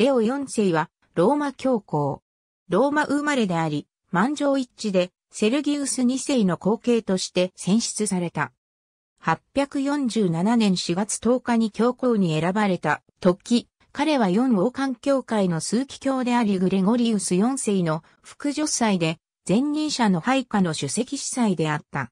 レオ4世はローマ教皇。ローマ生まれであり、満場一致でセルギウス2世の後継として選出された。847年4月10日に教皇に選ばれた時、彼は4王冠教会の枢機教でありグレゴリウス4世の副助祭で前任者の配下の主席司祭であった。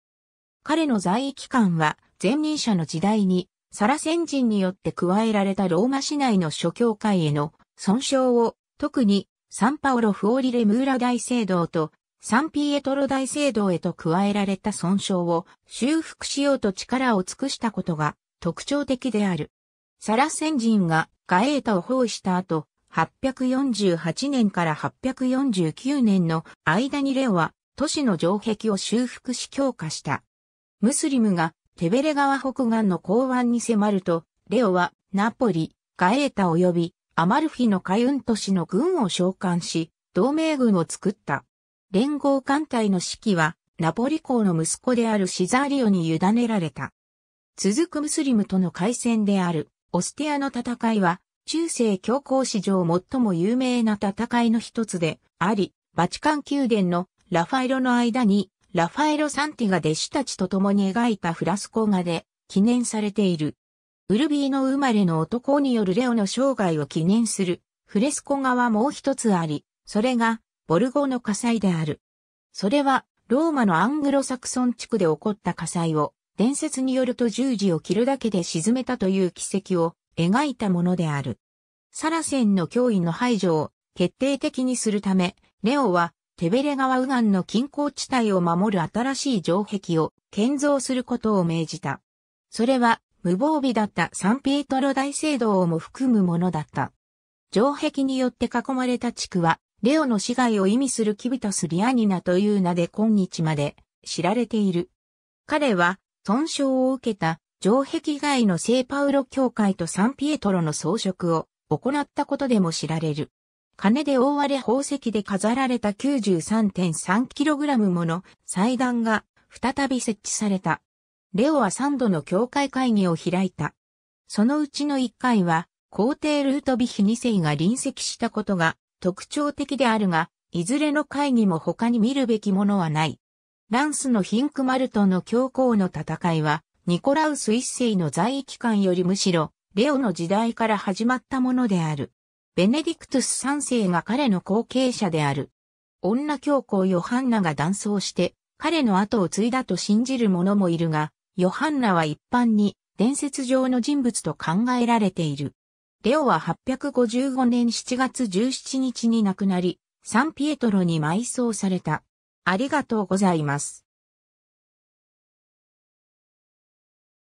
彼の在位期間は前任者の時代にサラ先人によって加えられたローマ市内の諸教会への損傷を、特にサンパオロフオリレムーラ大聖堂とサンピエトロ大聖堂へと加えられた損傷を修復しようと力を尽くしたことが特徴的である。サラセン人がガエータを包囲した後、848年から849年の間にレオは都市の城壁を修復し強化した。ムスリムがテベレ川北岸の港湾に迫ると、レオはナポリ、ガエータ及びアマルフィのカユント氏の軍を召喚し、同盟軍を作った。連合艦隊の指揮は、ナポリ公の息子であるシザーリオに委ねられた。続くムスリムとの海戦である、オステアの戦いは、中世教皇史上最も有名な戦いの一つで、あり、バチカン宮殿のラファエロの間に、ラファエロ・サンティが弟子たちと共に描いたフラスコ画で記念されている。ウルビーの生まれの男によるレオの生涯を記念するフレスコ画はもう一つあり、それがボルゴの火災である。それはローマのアングロサクソン地区で起こった火災を伝説によると十字を切るだけで沈めたという奇跡を描いたものである。サラセンの脅威の排除を決定的にするため、レオはテベレ川右岸の近郊地帯を守る新しい城壁を建造することを命じた。それは無防備だったサンピエトロ大聖堂も含むものだった。城壁によって囲まれた地区は、レオの死骸を意味するキビトス・リアニナという名で今日まで知られている。彼は、損傷を受けた城壁外の聖パウロ教会とサンピエトロの装飾を行ったことでも知られる。金で覆われ宝石で飾られた 93.3kg もの祭壇が再び設置された。レオは三度の教会会議を開いた。そのうちの一回は、皇帝ルートビヒ二世が臨席したことが特徴的であるが、いずれの会議も他に見るべきものはない。ランスのヒンクマルトの教皇の戦いは、ニコラウス一世の在位期間よりむしろ、レオの時代から始まったものである。ベネディクトス三世が彼の後継者である。女教皇ヨハンナが断層して、彼の後を継いだと信じる者もいるが、ヨハンナは一般に伝説上の人物と考えられている。レオは855年7月17日に亡くなり、サンピエトロに埋葬された。ありがとうございます。